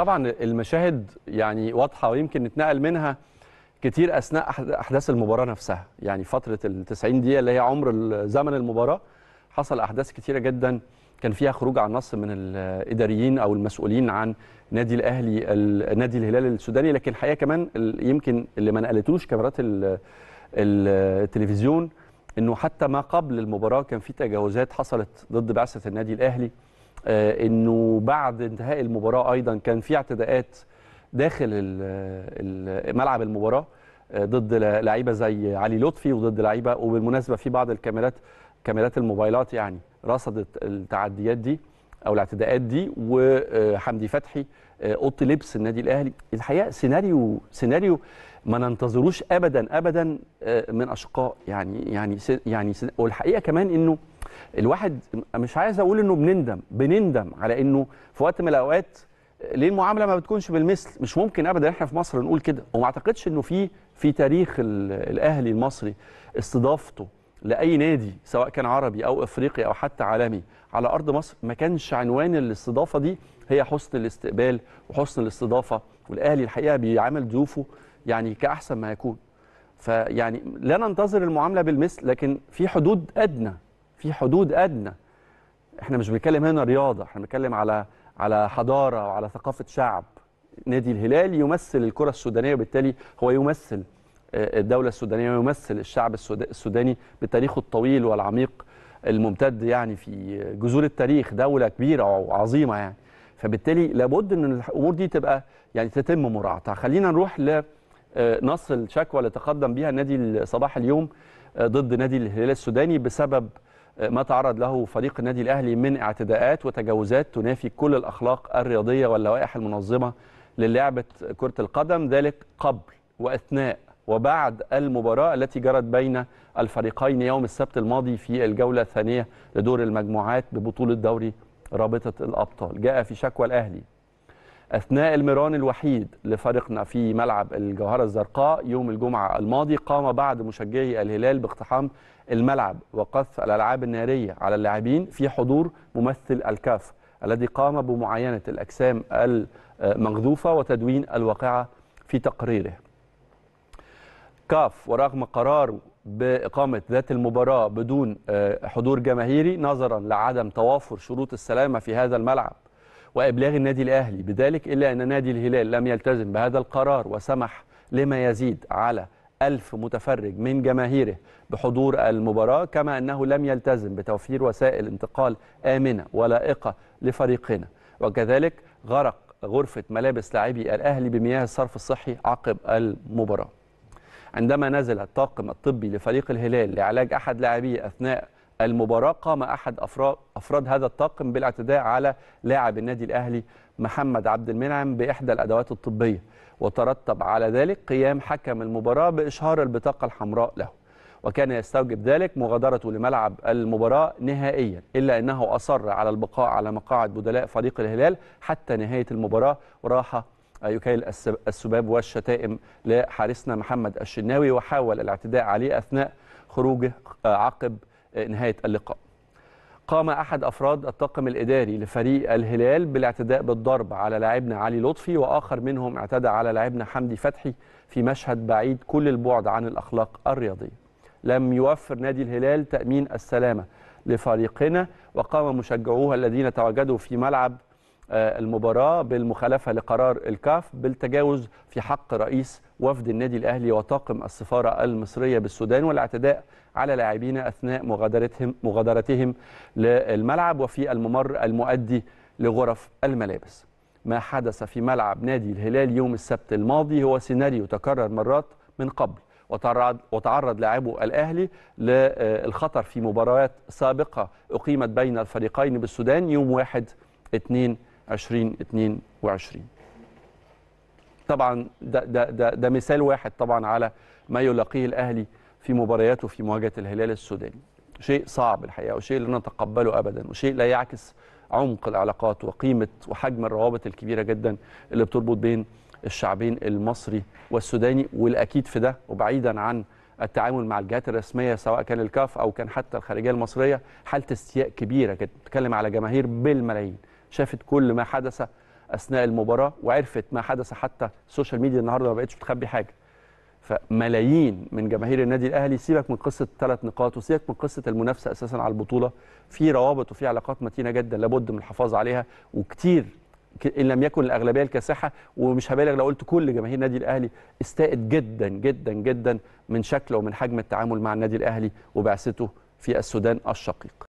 طبعا المشاهد يعني واضحه ويمكن نتنقل منها كتير اثناء احداث المباراه نفسها يعني فتره ال 90 دقيقه اللي هي عمر زمن المباراه حصل احداث كتيره جدا كان فيها خروج عن نص من الاداريين او المسؤولين عن نادي الاهلي نادي الهلال السوداني لكن الحقيقه كمان يمكن اللي ما نقلتوش كاميرات التلفزيون انه حتى ما قبل المباراه كان في تجاوزات حصلت ضد بعثه النادي الاهلي آه، انه بعد انتهاء المباراه ايضا كان في اعتداءات داخل ملعب المباراه آه، ضد لعيبه زي علي لطفي وضد لعيبه وبالمناسبه في بعض الكاميرات كاميرات الموبايلات يعني رصدت التعديات دي او الاعتداءات دي وحمدي فتحي آه، اوضه لبس النادي الاهلي الحقيقه سيناريو سيناريو ما ننتظروش ابدا ابدا آه، من اشقاء يعني يعني يعني والحقيقه كمان انه الواحد مش عايز اقول انه بنندم بنندم على انه في وقت من الاوقات آه، ليه المعامله ما بتكونش بالمثل مش ممكن ابدا احنا في مصر نقول كده وما اعتقدش انه في في تاريخ الاهلي المصري استضافته لاي نادي سواء كان عربي او افريقي او حتى عالمي على ارض مصر ما كانش عنوان الاستضافه دي هي حسن الاستقبال وحسن الاستضافه والاهلي الحقيقه بيعامل ضيوفه يعني كاحسن ما يكون فيعني لا ننتظر المعامله بالمثل لكن في حدود ادنى في حدود ادنى احنا مش بنتكلم هنا رياضه احنا بنتكلم على على حضاره وعلى ثقافه شعب نادي الهلال يمثل الكره السودانيه وبالتالي هو يمثل الدولة السودانية ويمثل الشعب السوداني بتاريخه الطويل والعميق الممتد يعني في جذور التاريخ دولة كبيرة وعظيمة يعني فبالتالي لابد ان الامور دي تبقى يعني تتم مراعاتها خلينا نروح لنص آه، الشكوى اللي تقدم بها نادي صباح اليوم آه، ضد نادي الهلال السوداني بسبب آه، ما تعرض له فريق النادي الاهلي من اعتداءات وتجاوزات تنافي كل الاخلاق الرياضيه واللوائح المنظمه للعبه كره القدم ذلك قبل واثناء وبعد المباراة التي جرت بين الفريقين يوم السبت الماضي في الجولة الثانية لدور المجموعات ببطولة دوري رابطة الأبطال جاء في شكوى الأهلي أثناء المران الوحيد لفريقنا في ملعب الجوهرة الزرقاء يوم الجمعة الماضي قام بعض مشجعي الهلال باقتحام الملعب وقذف الألعاب النارية على اللاعبين في حضور ممثل الكاف الذي قام بمعاينة الأجسام المغذوفة وتدوين الواقعة في تقريره كاف ورغم قراره بإقامة ذات المباراة بدون آه، حضور جماهيري نظرا لعدم توافر شروط السلامة في هذا الملعب وإبلاغ النادي الأهلي بذلك إلا أن نادي الهلال لم يلتزم بهذا القرار وسمح لما يزيد على ألف متفرج من جماهيره بحضور المباراة كما أنه لم يلتزم بتوفير وسائل انتقال آمنة ولائقة لفريقنا وكذلك غرق غرفة ملابس لاعبي الأهلي بمياه الصرف الصحي عقب المباراة عندما نزل الطاقم الطبي لفريق الهلال لعلاج أحد لاعبيه أثناء المباراة قام أحد أفراد, أفراد هذا الطاقم بالاعتداء على لاعب النادي الأهلي محمد عبد المنعم بإحدى الأدوات الطبية وترتب على ذلك قيام حكم المباراة بإشهار البطاقة الحمراء له وكان يستوجب ذلك مغادرته لملعب المباراة نهائيا إلا أنه أصر على البقاء على مقاعد بدلاء فريق الهلال حتى نهاية المباراة وراح يكيل السباب والشتائم لحارسنا محمد الشناوي وحاول الاعتداء عليه أثناء خروجه آه، عقب آه، نهاية اللقاء قام أحد أفراد الطاقم الإداري لفريق الهلال بالاعتداء بالضرب على لاعبنا علي لطفي وآخر منهم اعتدى على لاعبنا حمدي فتحي في مشهد بعيد كل البعد عن الأخلاق الرياضية لم يوفر نادي الهلال تأمين السلامة لفريقنا وقام مشجعوه الذين تواجدوا في ملعب آه، المباراة بالمخالفة لقرار الكاف بالتجاوز في حق رئيس وفد النادي الأهلي وطاقم السفارة المصرية بالسودان والاعتداء على لاعبين أثناء مغادرتهم, مغادرتهم للملعب وفي الممر المؤدي لغرف الملابس ما حدث في ملعب نادي الهلال يوم السبت الماضي هو سيناريو تكرر مرات من قبل وتعرض وتعرض لاعبو الاهلي للخطر في مباريات سابقه اقيمت بين الفريقين بالسودان يوم 1 2 2022 طبعا ده, ده, ده, ده مثال واحد طبعا على ما يلاقيه الأهلي في مبارياته في مواجهة الهلال السوداني شيء صعب الحقيقة وشيء لا نتقبله أبدا وشيء لا يعكس عمق العلاقات وقيمة وحجم الروابط الكبيرة جدا اللي بتربط بين الشعبين المصري والسوداني والأكيد في ده وبعيدا عن التعامل مع الجهات الرسمية سواء كان الكاف أو كان حتى الخارجية المصرية حالة استياء كبيرة كانت بتتكلم على جماهير بالملايين شافت كل ما حدث اثناء المباراه وعرفت ما حدث حتى السوشيال ميديا النهارده ما بقتش بتخبي حاجه فملايين من جماهير النادي الاهلي سيبك من قصه ثلاث نقاط وسيبك من قصه المنافسه اساسا على البطوله في روابط وفي علاقات متينه جدا لابد من الحفاظ عليها وكتير ان لم يكن الاغلبيه الكاسحه ومش هبالغ لو قلت كل جماهير النادي الاهلي استاءت جدا جدا جدا من شكله ومن حجم التعامل مع النادي الاهلي وبعثته في السودان الشقيق